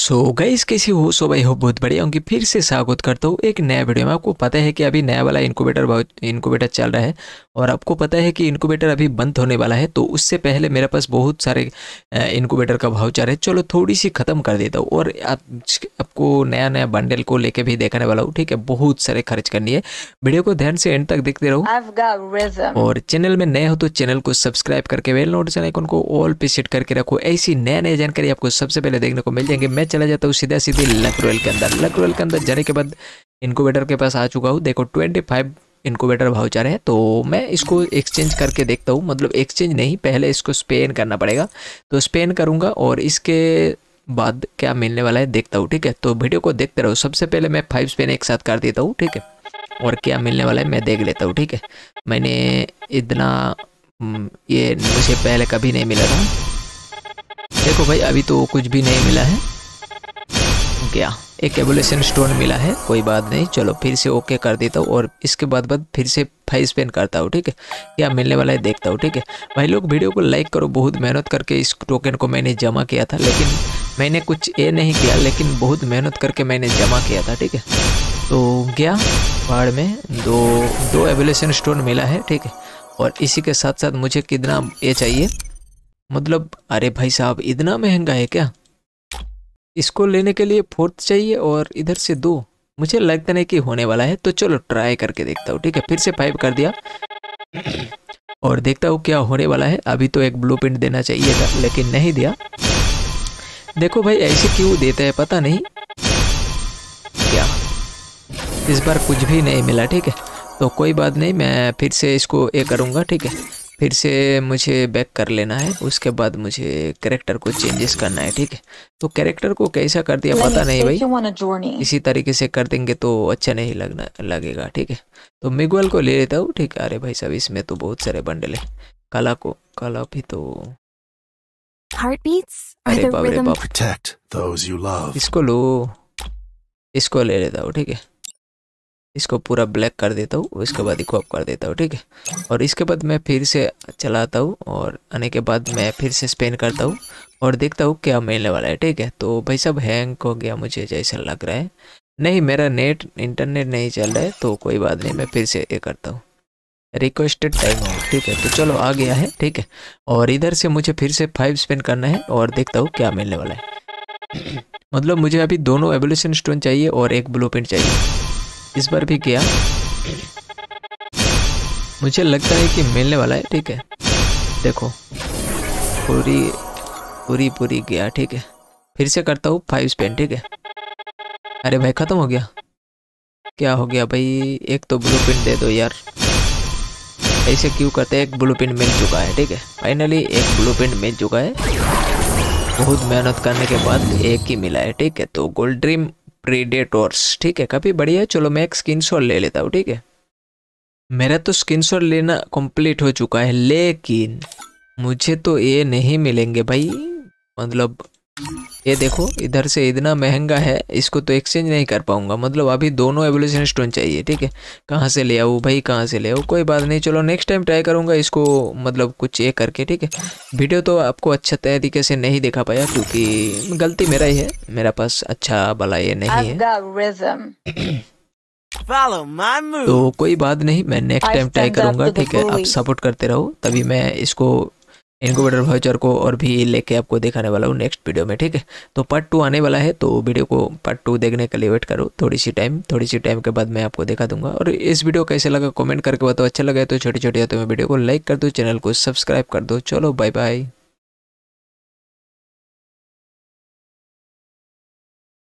सो so, guys कैसे हो सो भाई हो बहुत बढ़िया होंगे फिर से स्वागत करता हूँ एक नया वीडियो में आपको पता है कि अभी नया वाला इनक्यूबेटर बहुत इनक्यूबेटर चल रहा है और आपको पता है कि इनक्यूबेटर अभी बंद होने वाला है तो उससे पहले मेरे पास बहुत सारे इनक्यूबेटर का भावचार है चलो थोड़ी सी ख़त्म कर देता हूँ और आप, आपको नया नया बंडल को लेके भी देखने वाला हूँ ठीक है बहुत सारे खर्च करनी है वीडियो को ध्यान से एंड तक देखते रहो और चैनल में नए हो तो चैनल को सब्सक्राइब करके वेल नोटिस आइकन को ऑल पे सेट करके रखो ऐसी नया नया जानकारी आपको सबसे पहले देखने को मिल जाएंगे मैं चला जाता हूँ सीधा सीधे लक रोयल के अंदर लक रोयल के अंदर जाने के बाद इनकोवेटर के पास आ चुका हूँ देखो ट्वेंटी फाइव इनकोवेटर भाउचर है तो मैं इसको एक्सचेंज करके देखता हूँ मतलब एक्सचेंज नहीं पहले इसको स्पेन करना पड़ेगा तो स्पेन करूँगा और इसके बाद क्या मिलने वाला है देखता हूँ ठीक है तो वीडियो को देखते रहो सबसे पहले मैं फाइव स्पेन एक साथ कर देता हूँ ठीक है और क्या मिलने वाला है मैं देख लेता हूँ ठीक है मैंने इतना ये मुझे पहले कभी नहीं मिला था देखो भाई अभी तो कुछ भी नहीं मिला है गया एक एवोल्यूशन स्टोन मिला है कोई बात नहीं चलो फिर से ओके कर देता हूँ और इसके बाद बाद फिर से फाइस पेन करता हूँ ठीक है क्या मिलने वाला है देखता हूँ ठीक है भाई लोग वीडियो को लाइक करो बहुत मेहनत करके इस टोकन को मैंने जमा किया था लेकिन मैंने कुछ ये नहीं किया लेकिन बहुत मेहनत करके मैंने जमा किया था ठीक है तो गया पहाड़ में दो दो एवोल्यूशन स्टोन मिला है ठीक है और इसी के साथ साथ मुझे कितना ये चाहिए मतलब अरे भाई साहब इतना महंगा है क्या इसको लेने के लिए फोर्थ चाहिए और इधर से दो मुझे लगता नहीं कि होने वाला है तो चलो ट्राई करके देखता हूँ ठीक है फिर से फाइव कर दिया और देखता हूँ क्या होने वाला है अभी तो एक ब्लू प्रिंट देना चाहिए था लेकिन नहीं दिया देखो भाई ऐसे क्यों देते हैं पता नहीं क्या इस बार कुछ भी नहीं मिला ठीक है तो कोई बात नहीं मैं फिर से इसको ये करूँगा ठीक है फिर से मुझे बैक कर लेना है उसके बाद मुझे कैरेक्टर को चेंजेस करना है ठीक है तो कैरेक्टर को कैसा कर दिया पता नहीं भाई इसी तरीके से कर देंगे तो अच्छा नहीं लगना लगेगा ठीक है तो मिगवल को ले लेता हूँ ठीक है अरे भाई साहब इसमें तो बहुत सारे बंडल है कला को कला भी तो अरे बाबरे रे इसको लो इसको ले लेता हूँ ठीक है इसको पूरा ब्लैक कर देता हूँ उसके बाद इको अप कर देता हूँ ठीक है और इसके बाद मैं फिर से चलाता हूँ और आने के बाद मैं फिर से स्पेन करता हूँ और देखता हूँ क्या मिलने वाला है ठीक है तो भाई सब हैंग हो गया मुझे जैसा लग रहा है नहीं मेरा नेट इंटरनेट नहीं चल रहा है तो कोई बात नहीं मैं फिर से ये करता हूँ रिक्वेस्टेड टाइम हो ठीक है तो चलो आ गया है ठीक है और इधर से मुझे फिर से फाइव स्पेन करना है और देखता हूँ क्या मिलने वाला है मतलब मुझे अभी दोनों एवोल्यूशन स्टोन चाहिए और एक ब्लू चाहिए इस बार भी किया मुझे लगता है कि मिलने वाला है ठीक है देखो पूरी पूरी पूरी गया ठीक है फिर से करता हूँ फाइव स्पेन ठीक है अरे भाई ख़त्म हो गया क्या हो गया भाई एक तो ब्लू प्रिंट दे दो यार ऐसे क्यों करते हैं एक ब्लू प्रिंट मिल चुका है ठीक है फाइनली एक ब्लू प्रिंट मिल चुका है बहुत मेहनत करने के बाद एक ही मिला है ठीक है तो गोल्ड ड्रीम प्रीडेटोर्स ठीक है काफ़ी बढ़िया है चलो मैं एक स्क्रीन ले लेता हूँ ठीक है मेरा तो स्क्रीन लेना कंप्लीट हो चुका है लेकिन मुझे तो ये नहीं मिलेंगे भाई मतलब ये देखो इधर से इतना महंगा है इसको तो एक्सचेंज नहीं कर पाऊंगा मतलब अभी दोनों एवोल्यूशन स्टोन चाहिए ठीक है कहाँ से ले आओ भाई कहाँ से ले आओ कोई बात नहीं चलो नेक्स्ट टाइम ट्राई करूंगा इसको मतलब कुछ ये करके ठीक है वीडियो तो आपको अच्छे तरीके से नहीं दिखा पाया क्योंकि गलती मेरा ही है मेरा पास अच्छा भला ये नहीं है तो कोई बात नहीं मैं नेक्स्ट टाइम ट्राई करूंगा ठीक है आप सपोर्ट करते रहो तभी मैं इसको इनक्यूबेटर वाउचर को और भी लेके आपको दिखाने वाला हूँ नेक्स्ट वीडियो में ठीक है तो पार्ट टू आने वाला है तो वीडियो को पार्ट टू देखने के लिए वेट करो थोड़ी सी टाइम थोड़ी सी टाइम के बाद मैं आपको दिखा दूंगा और इस वीडियो कैसे लगा कमेंट करके बताओ अच्छा लगा तो छोटी छोटी तो मैं वीडियो को लाइक कर दो चैनल को सब्सक्राइब कर दो चलो बाय बाय